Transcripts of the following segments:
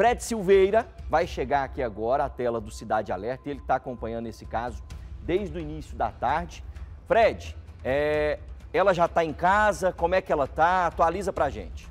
Fred Silveira vai chegar aqui agora à tela do Cidade Alerta e ele está acompanhando esse caso desde o início da tarde. Fred, é, ela já está em casa, como é que ela está? Atualiza para a gente.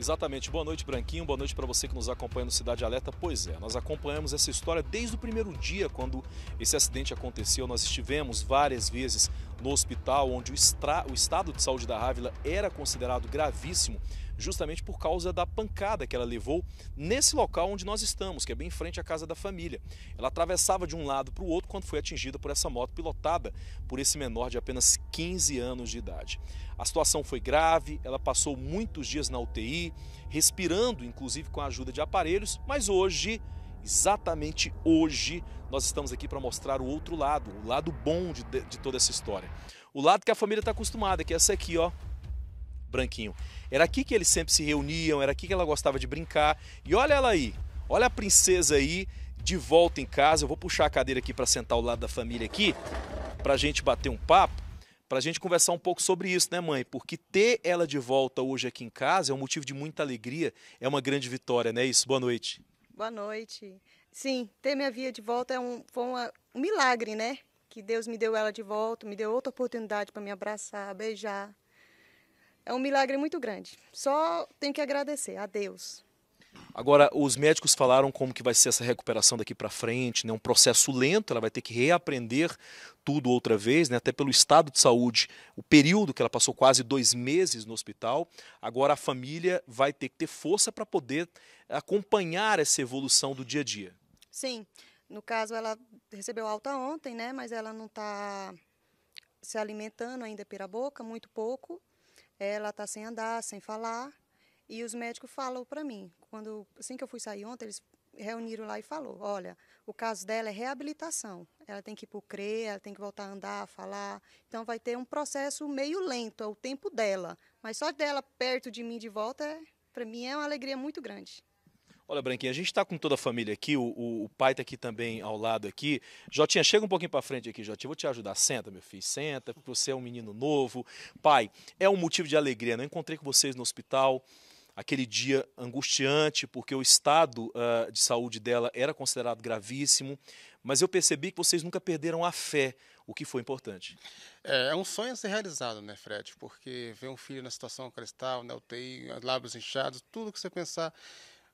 Exatamente. Boa noite, Branquinho. Boa noite para você que nos acompanha no Cidade Alerta. Pois é, nós acompanhamos essa história desde o primeiro dia quando esse acidente aconteceu. Nós estivemos várias vezes no hospital, onde o, estra... o estado de saúde da Rávila era considerado gravíssimo justamente por causa da pancada que ela levou nesse local onde nós estamos, que é bem em frente à casa da família. Ela atravessava de um lado para o outro quando foi atingida por essa moto pilotada por esse menor de apenas 15 anos de idade. A situação foi grave, ela passou muitos dias na UTI, respirando inclusive com a ajuda de aparelhos, mas hoje exatamente hoje nós estamos aqui para mostrar o outro lado, o lado bom de, de, toda essa história. O lado que a família está acostumada, que é essa aqui, ó, branquinho. Era aqui que eles sempre se reuniam, era aqui que ela gostava de brincar. E olha ela aí, olha a princesa aí de volta em casa. Eu vou puxar a cadeira aqui para sentar ao lado da família aqui, para a gente bater um papo, para a gente conversar um pouco sobre isso, né, mãe? Porque ter ela de volta hoje aqui em casa é um motivo de muita alegria, é uma grande vitória, né? Isso. Boa noite. Boa noite. Sim, ter minha via de volta é um, foi uma, um milagre, né? Que Deus me deu ela de volta, me deu outra oportunidade para me abraçar, beijar, é um milagre muito grande. Só tem que agradecer a Deus. Agora, os médicos falaram como que vai ser essa recuperação daqui para frente, né? um processo lento, ela vai ter que reaprender tudo outra vez, né? até pelo estado de saúde, o período que ela passou quase dois meses no hospital. Agora a família vai ter que ter força para poder acompanhar essa evolução do dia a dia. Sim, no caso ela recebeu alta ontem, né? mas ela não está se alimentando ainda pela boca, muito pouco. Ela está sem andar, sem falar. E os médicos falam para mim, quando assim que eu fui sair ontem, eles reuniram lá e falou: "Olha, o caso dela é reabilitação. Ela tem que ir para o CRE, ela tem que voltar a andar, a falar. Então vai ter um processo meio lento, é o tempo dela. Mas só dela perto de mim de volta, é, para mim é uma alegria muito grande." Olha, Branquinho, a gente está com toda a família aqui, o, o, o pai está aqui também ao lado aqui. Jotinha, chega um pouquinho para frente aqui, Jotinha, vou te ajudar. Senta, meu filho, senta, porque você é um menino novo. Pai, é um motivo de alegria, né? Eu encontrei com vocês no hospital, aquele dia angustiante, porque o estado uh, de saúde dela era considerado gravíssimo, mas eu percebi que vocês nunca perderam a fé, o que foi importante. É, é um sonho a ser realizado, né, Fred? Porque ver um filho na situação que ele está, na UTI, lábios inchados, tudo que você pensar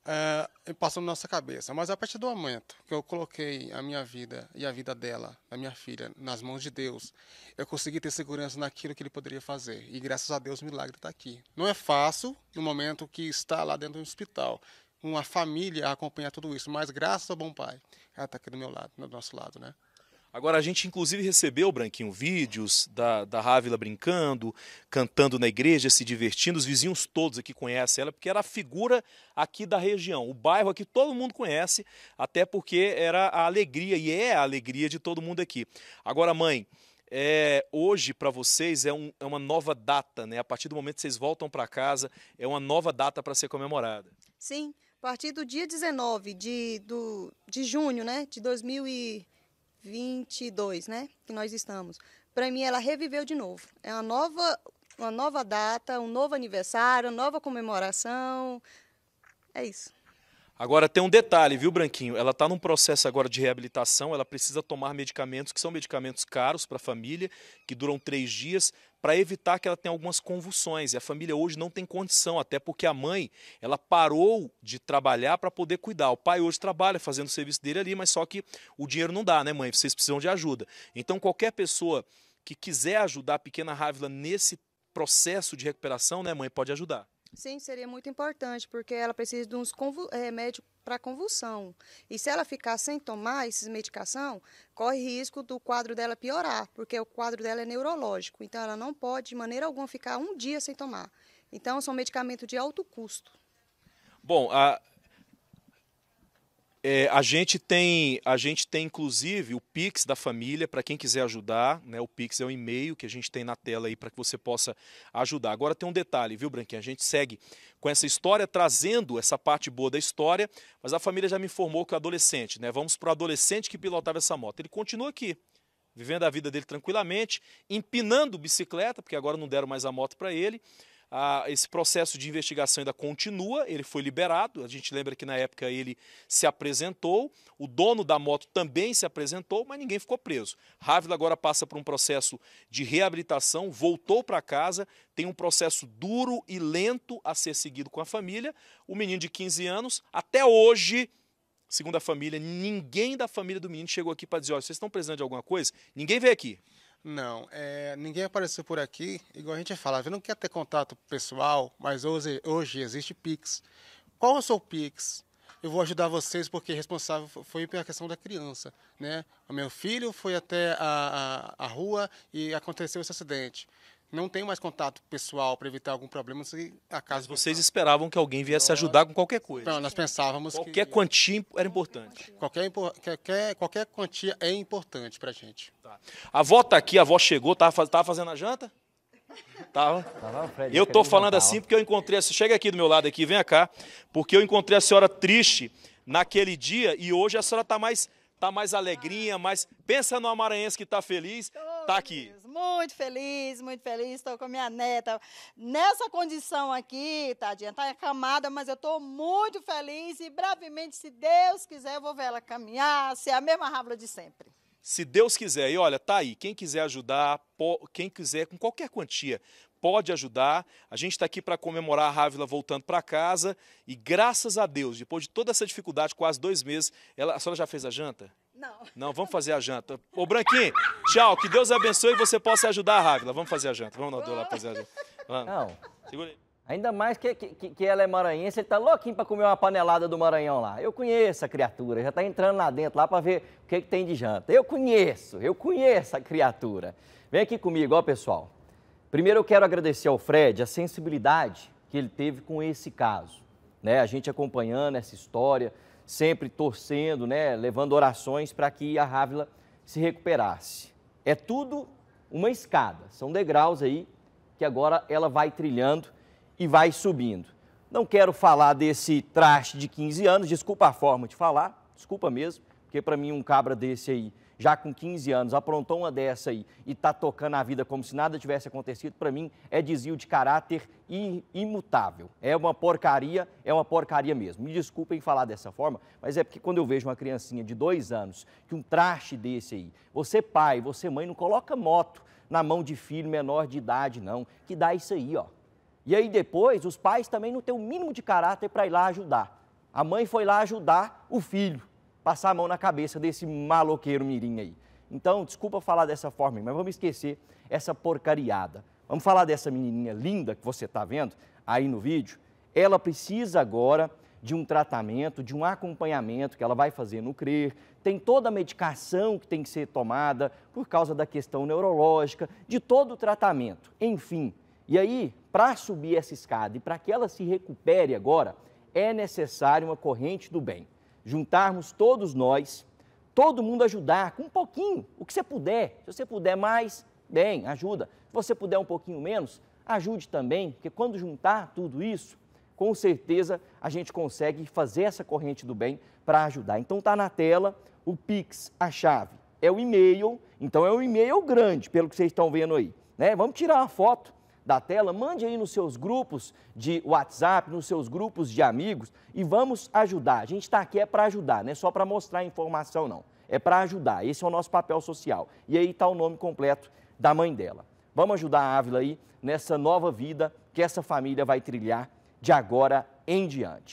é, passou na nossa cabeça. Mas a partir do momento que eu coloquei a minha vida e a vida dela, da minha filha, nas mãos de Deus, eu consegui ter segurança naquilo que ele poderia fazer. E graças a Deus o milagre está aqui. Não é fácil no momento que está lá dentro do hospital. Uma família acompanhar tudo isso, mas graças ao bom pai, ela está aqui do meu lado, do nosso lado, né? Agora, a gente inclusive recebeu, Branquinho, vídeos da, da Rávila brincando, cantando na igreja, se divertindo. Os vizinhos todos aqui conhecem ela, porque era a figura aqui da região. O bairro aqui todo mundo conhece, até porque era a alegria e é a alegria de todo mundo aqui. Agora, mãe, é, hoje para vocês é, um, é, uma nova data, né? A partir do momento que vocês voltam para casa, é uma nova data para ser comemorada. Sim, a partir do dia 19 de, do, de junho né, de 2020 22, né, que nós estamos, para mim ela reviveu de novo. É uma nova, uma nova data, um novo aniversário, uma nova comemoração. É isso. Agora tem um detalhe, viu, Branquinho? Ela está num processo agora de reabilitação, ela precisa tomar medicamentos que são medicamentos caros para a família, que duram três dias, para evitar que ela tenha algumas convulsões. E a família hoje não tem condição, até porque a mãe ela parou de trabalhar para poder cuidar. O pai hoje trabalha fazendo o serviço dele ali, mas só que o dinheiro não dá, né, mãe? Vocês precisam de ajuda. Então qualquer pessoa que quiser ajudar a pequena Rávila nesse processo de recuperação, né, mãe, pode ajudar. Sim, seria muito importante, porque ela precisa de uns convul... remédios eh, para convulsão. E se ela ficar sem tomar esses medicação, corre risco do quadro dela piorar, porque o quadro dela é neurológico. Então, ela não pode, de maneira alguma, ficar um dia sem tomar. Então, são medicamentos de alto custo. Bom, a é, a gente tem, a gente tem inclusive o Pix da família para quem quiser ajudar, né? O Pix é o um e-mail que a gente tem na tela aí para que você possa ajudar. Agora tem um detalhe, viu, branquinho A gente segue com essa história trazendo essa parte boa da história, mas a família já me informou que o adolescente, né? Vamos para o adolescente que pilotava essa moto. Ele continua aqui, vivendo a vida dele tranquilamente, empinando bicicleta, porque agora não deram mais a moto para ele. Ah, esse processo de investigação ainda continua, ele foi liberado. A gente lembra que na época ele se apresentou, o dono da moto também se apresentou, mas ninguém ficou preso. Rávila agora passa por um processo de reabilitação, voltou para casa, tem um processo duro e lento a ser seguido com a família. O menino de 15 anos, até hoje, segundo a família, ninguém da família do menino chegou aqui para dizer: olha, vocês estão precisando de alguma coisa? Ninguém veio aqui. Não, é, ninguém apareceu por aqui, igual a gente ia falar, eu não quer ter contato pessoal, mas hoje, hoje existe Pix. Qual é o seu Pix? Eu vou ajudar vocês porque responsável foi pela questão da criança, né? O meu filho foi até a, a, a rua e aconteceu esse acidente não tenho mais contato pessoal para evitar algum problema se acaso. Mas vocês esperavam que alguém viesse ajudar com qualquer coisa? Não, nós pensávamos qualquer que, quantia era importante. Qualquer, qualquer, qualquer quantia é importante para a gente. Tá. A avó tá aqui, a avó chegou, tá tá fazendo a janta? Tava. eu tô falando assim porque eu encontrei. Chega aqui do meu lado aqui, vem cá, porque eu encontrei a senhora triste naquele dia e hoje a senhora tá mais tá mais alegrinha, mais pensa no amaranhense que tá feliz, tá aqui muito feliz, muito feliz. Estou com minha neta nessa condição aqui, tadinha, está acamada, mas eu estou muito feliz e brevemente, se Deus quiser, eu vou ver ela caminhar, ser a mesma rábula de sempre. Se Deus quiser. E olha, tá aí, quem quiser ajudar, quem quiser, com qualquer quantia, pode ajudar. A gente está aqui para comemorar a Rávila voltando para casa e graças a Deus, depois de toda essa dificuldade, quase dois meses, ela, a senhora já fez a janta? Não. Não, vamos fazer a janta. Ô, Branquinho, tchau. Que Deus abençoe e você possa ajudar a Rávila. Vamos fazer a janta. Vamos, dor lá fazer a janta. Vamos. Não. Segura aí. Ainda mais que, que, que, ela é maranhense, ele tá louquinho para comer uma panelada do Maranhão lá. Eu conheço a criatura, já tá entrando lá dentro lá para ver o que, que, tem de janta. Eu conheço, eu conheço a criatura. Vem aqui comigo, ó, pessoal. Primeiro eu quero agradecer ao Fred a sensibilidade que ele teve com esse caso né? A gente acompanhando essa história, sempre torcendo, né? Levando orações para que a Rávila se recuperasse. É tudo uma escada, são degraus aí que agora ela vai trilhando e vai subindo. Não quero falar desse traste de 15 anos, desculpa a forma de falar, desculpa mesmo, porque para mim um cabra desse aí já com 15 anos, aprontou uma dessa aí e está tocando a vida como se nada tivesse acontecido, para mim é desvio de caráter imutável. É uma porcaria, é uma porcaria mesmo. Me desculpem falar dessa forma, mas é porque quando eu vejo uma criancinha de dois anos, que um traste desse aí, você pai, você mãe, não coloca moto na mão de filho menor de idade, não, que dá isso aí, ó. E aí depois os pais também não têm o mínimo de caráter para ir lá ajudar. A mãe foi lá ajudar o filho passar a mão na cabeça desse maloqueiro mirim aí. Então, desculpa falar dessa forma, mas vamos esquecer essa porcariada. Vamos falar dessa menininha linda que você está vendo aí no vídeo. Ela precisa agora de um tratamento, de um acompanhamento que ela vai fazer no CRER, tem toda a medicação que tem que ser tomada por causa da questão neurológica, de todo o tratamento, enfim. E aí, para subir essa escada e para que ela se recupere agora, é necessário uma corrente do bem juntarmos todos nós, todo mundo ajudar com um pouquinho, o que você puder. Se você puder mais, bem, ajuda. Se você puder um pouquinho menos, ajude também, porque quando juntar tudo isso, com certeza a gente consegue fazer essa corrente do bem para ajudar. Então tá na tela o Pix, a chave. É o e-mail, então é um e-mail grande, pelo que vocês estão vendo aí. Né? Vamos tirar uma foto da tela, mande aí nos seus grupos de WhatsApp, nos seus grupos de amigos e vamos ajudar. A gente está aqui é para ajudar, não é só para mostrar informação, não. É para ajudar. Esse é o nosso papel social. E aí está o nome completo da mãe dela. Vamos ajudar a Ávila aí nessa nova vida que essa família vai trilhar de agora em diante.